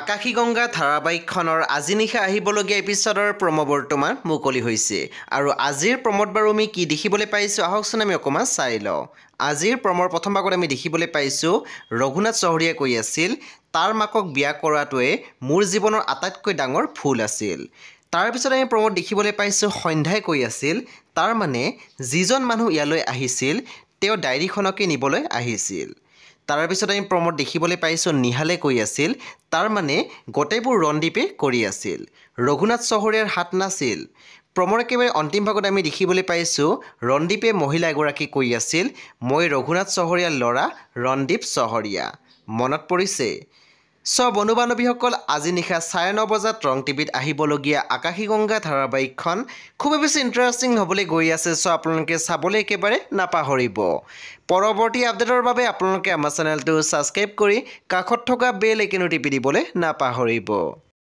আকাশী গংগা ধাৰাবাহিকখনৰ আজি নিশা আহিবলগীয়া এপিছডৰ প্ৰম' বৰ্তমান মুকলি হৈছে আৰু আজিৰ প্ৰমত বাৰু আমি কি দেখিবলৈ পাইছোঁ আহকচোন আমি অকণমান চাই লওঁ আজিৰ প্ৰমৰ প্ৰথম ভাগত আমি দেখিবলৈ পাইছোঁ ৰঘুনাথ চহৰীয়ে কৈ আছিল তাৰ মাকক বিয়া কৰাটোৱে মোৰ জীৱনৰ আটাইতকৈ ডাঙৰ ফুল আছিল তাৰপিছত আমি প্ৰমত দেখিবলৈ পাইছোঁ সন্ধ্যাই কৈ আছিল তাৰমানে যিজন মানুহ ইয়ালৈ আহিছিল তেওঁ ডায়েৰীখনকে নিবলৈ আহিছিল তাৰ পিছত আমি প্ৰমত দেখিবলৈ পাইছোঁ নিহালে কৈ আছিল তাৰ মানে গোটেইবোৰ ৰণদীপে কৰি আছিল ৰঘুনাথ চহৰীয়াৰ হাত নাছিল প্ৰমৰ একেবাৰে অন্তিম ভাগত আমি দেখিবলৈ পাইছোঁ ৰণদীপে মহিলা এগৰাকী কৈ আছিল মই ৰঘুনাথ চহৰীয়াৰ ল'ৰা ৰণদীপ চহৰীয়া মনত পৰিছে স্ব বন্ধু বান্ধৱীসকল আজি নিশা চাৰে ন বজাত ৰং টিভিত আহিবলগীয়া আকাশী গংগা ধাৰাবাহিকখন খুবেই বেছি ইণ্টাৰেষ্টিং হ'বলৈ গৈ আছে চ' আপোনালোকে চাবলৈ একেবাৰে নাপাহৰিব পৰৱৰ্তী আপডেটৰ বাবে আপোনালোকে আমাৰ চেনেলটো ছাবস্ক্ৰাইব কৰি কাষত থকা বেল একেনো টিপি দিবলৈ নাপাহৰিব